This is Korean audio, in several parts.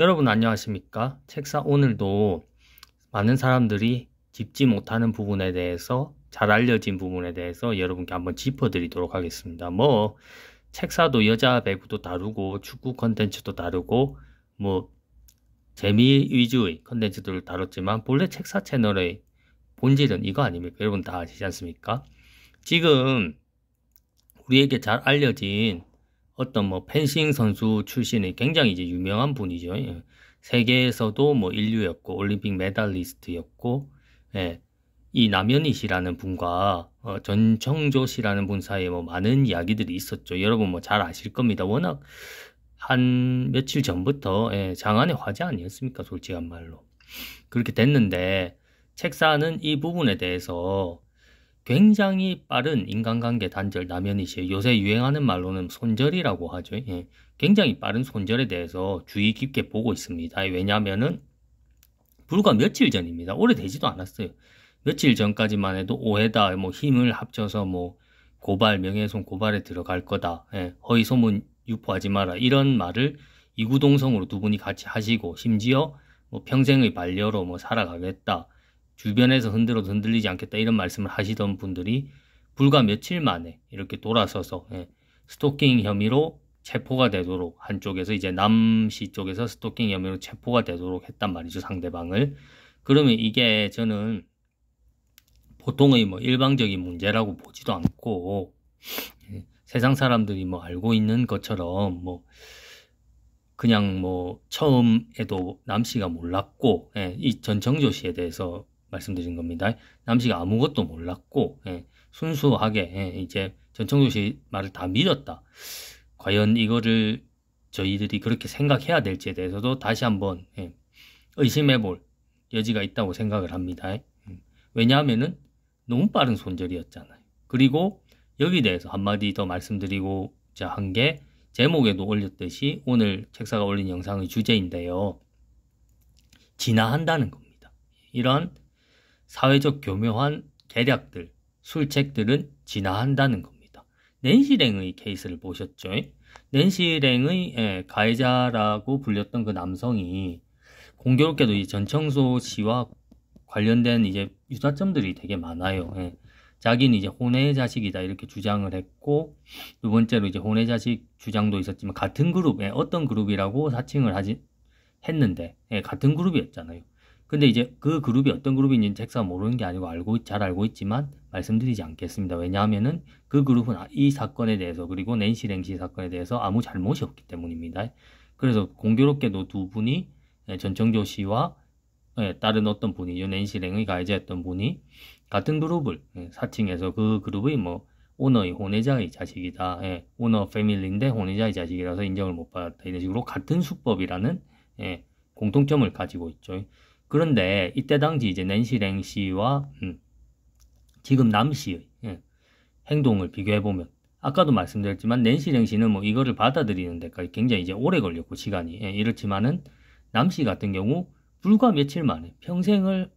여러분 안녕하십니까? 책사 오늘도 많은 사람들이 짚지 못하는 부분에 대해서 잘 알려진 부분에 대해서 여러분께 한번 짚어드리도록 하겠습니다. 뭐 책사도 여자 배구도 다루고 축구 컨텐츠도 다루고 뭐 재미 위주의 컨텐츠들을 다뤘지만 본래 책사 채널의 본질은 이거 아닙니까? 여러분 다 아시지 않습니까? 지금 우리에게 잘 알려진 어떤 뭐 펜싱 선수 출신의 굉장히 이제 유명한 분이죠. 예. 세계에서도 뭐 인류였고 올림픽 메달리스트였고 예. 이 남현희 씨라는 분과 어, 전청조 씨라는 분 사이에 뭐 많은 이야기들이 있었죠. 여러분 뭐 잘 아실 겁니다. 워낙 한 며칠 전부터 예, 장안의 화제 아니었습니까? 솔직한 말로. 그렇게 됐는데 책사는 이 부분에 대해서 굉장히 빠른 인간관계 단절 남연이시 에 요새 유행하는 말로는 손절이라고 하죠. 예. 굉장히 빠른 손절에 대해서 주의 깊게 보고 있습니다. 왜냐하면은 불과 며칠 전입니다. 오래되지도 않았어요. 며칠 전까지만 해도 오해다 뭐 힘을 합쳐서 뭐 고발 명예훼손 고발에 들어갈 거다. 예. 허위 소문 유포하지 마라 이런 말을 이구동성으로 두 분이 같이 하시고 심지어 뭐 평생의 반려로 뭐 살아가겠다. 주변에서 흔들어도 흔들리지 않겠다 이런 말씀을 하시던 분들이 불과 며칠 만에 이렇게 돌아서서 예, 스토킹 혐의로 체포가 되도록 한쪽에서 이제 남 씨 쪽에서 스토킹 혐의로 체포가 되도록 했단 말이죠 상대방을 그러면 이게 저는 보통의 뭐 일방적인 문제라고 보지도 않고 예, 세상 사람들이 뭐 알고 있는 것처럼 뭐 그냥 뭐 처음에도 남씨가 몰랐고 예, 이 전정조 씨에 대해서 말씀드린 겁니다. 남식이 아무것도 몰랐고 예, 순수하게 예, 이제 전청조 씨 말을 다 믿었다. 과연 이거를 저희들이 그렇게 생각해야 될지에 대해서도 다시 한번 예, 의심해 볼 여지가 있다고 생각을 합니다. 음, 왜냐하면 너무 빠른 손절이었잖아요. 그리고 여기 대해서 한마디 더 말씀드리고자 한 게 제목에도 올렸듯이 오늘 책사가 올린 영상의 주제인데요. 진화한다는 겁니다. 이런 사회적 교묘한 계략들, 술책들은 진화한다는 겁니다. 낸시랭의 케이스를 보셨죠? 낸시랭의 예, 가해자라고 불렸던 그 남성이 공교롭게도 이 전청소 씨와 관련된 이제 유사점들이 되게 많아요. 예. 자기는 이제 혼외 자식이다 이렇게 주장을 했고 두 번째로 이제 혼외 자식 주장도 있었지만 같은 그룹에 예, 어떤 그룹이라고 사칭을 하지 했는데 예, 같은 그룹이었잖아요. 근데 이제 그 그룹이 어떤 그룹인지 잭스가 모르는 게 아니고 알고 잘 알고 있지만 말씀드리지 않겠습니다. 왜냐하면은 그 그룹은 아, 이 사건에 대해서 그리고 낸시 랭시 사건에 대해서 아무 잘못이 없기 때문입니다. 그래서 공교롭게도 두 분이 예, 전청조 씨와 예, 다른 어떤 분이죠. 낸시 랭의 가해자였던 분이 같은 그룹을 예, 사칭해서 그 그룹의 뭐 오너의 혼외자의 자식이다. 오너 패밀리인데 혼외자의 자식이라서 인정을 못 받았다. 이런 식으로 같은 수법이라는 공통점을 가지고 있죠. 그런데 이때 당시 이제 낸시 랭 씨와 음, 지금 남 씨의 예, 행동을 비교해 보면 아까도 말씀드렸지만 낸시 랭 씨는 뭐 이거를 받아들이는 데까지 굉장히 이제 오래 걸렸고 시간이 예, 이렇지만은 남씨 같은 경우 불과 며칠 만에 평생을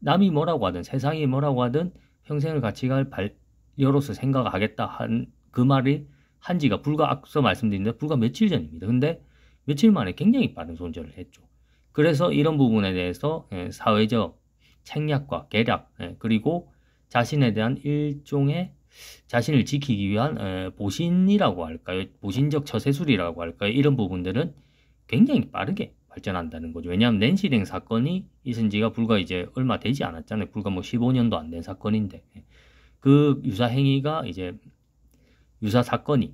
남이 뭐라고 하든 세상이 뭐라고 하든 평생을 같이 갈 반려로서 생각하겠다 한 그 말이 한지가 불과 앞서 말씀드린 데 불과 며칠 전입니다. 근데 며칠 만에 굉장히 빠른 손절을 했죠. 그래서 이런 부분에 대해서 예, 사회적 책략과 계략 예, 그리고 자신에 대한 일종의 자신을 지키기 위한 예, 보신이라고 할까요? 보신적 처세술이라고 할까요? 이런 부분들은 굉장히 빠르게 발전한다는 거죠. 왜냐하면 낸시링 사건이 있은 지가 불과 이제 얼마 되지 않았잖아요. 불과 뭐 15년도 안 된 사건인데 그 유사 행위가 이제 유사 사건이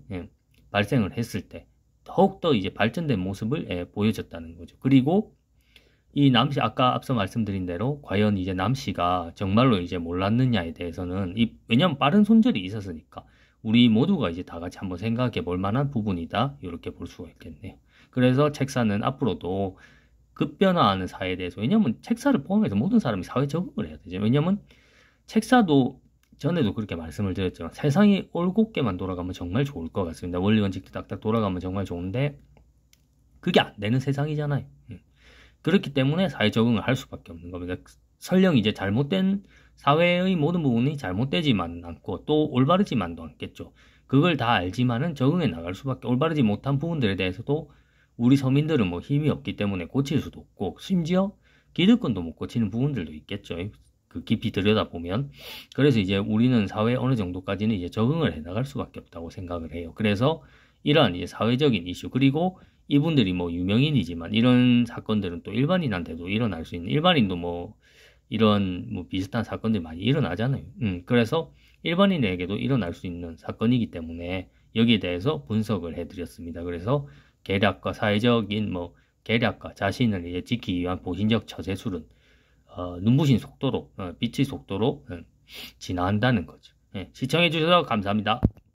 발생을 했을 때 더욱더 이제 발전된 모습을 보여줬다는 거죠. 그리고 이 남씨 아까 앞서 말씀드린 대로 과연 이제 남씨가 정말로 이제 몰랐느냐에 대해서는 이 왜냐면 빠른 손절이 있었으니까 우리 모두가 이제 다 같이 한번 생각해 볼 만한 부분이다 이렇게 볼 수가 있겠네요. 그래서 책사는 앞으로도 급변화하는 사회에 대해서 왜냐면 책사를 포함해서 모든 사람이 사회 적응을 해야 되죠. 왜냐면 책사도 전에도 그렇게 말씀을 드렸지만 세상이 올곧게만 돌아가면 정말 좋을 것 같습니다. 원리 원칙도 딱딱 돌아가면 정말 좋은데 그게 안 되는 세상이잖아요. 예. 그렇기 때문에 사회 적응을 할 수밖에 없는 겁니다. 그러니까 설령 이제 잘못된 사회의 모든 부분이 잘못되지만 않고 또 올바르지만도 않겠죠. 그걸 다 알지만은 적응해 나갈 수밖에 올바르지 못한 부분들에 대해서도 우리 서민들은 뭐 힘이 없기 때문에 고칠 수도 없고 심지어 기득권도 못 고치는 부분들도 있겠죠. 그 깊이 들여다보면 그래서 이제 우리는 사회 어느 정도까지는 이제 적응을 해 나갈 수밖에 없다고 생각을 해요. 그래서 이러한 이제 사회적인 이슈 그리고 이분들이 뭐 유명인이지만 이런 사건들은 또 일반인한테도 일어날 수 있는 일반인도 뭐 이런 뭐 비슷한 사건들이 많이 일어나잖아요. 음, 그래서 일반인에게도 일어날 수 있는 사건이기 때문에 여기에 대해서 분석을 해드렸습니다. 그래서 계략과 사회적인 뭐 계략과 자신을 이제 지키기 위한 보신적 처세술은 어, 눈부신 속도로 어, 빛의 속도로 어, 진화한다는 거죠. 예, 시청해 주셔서 감사합니다.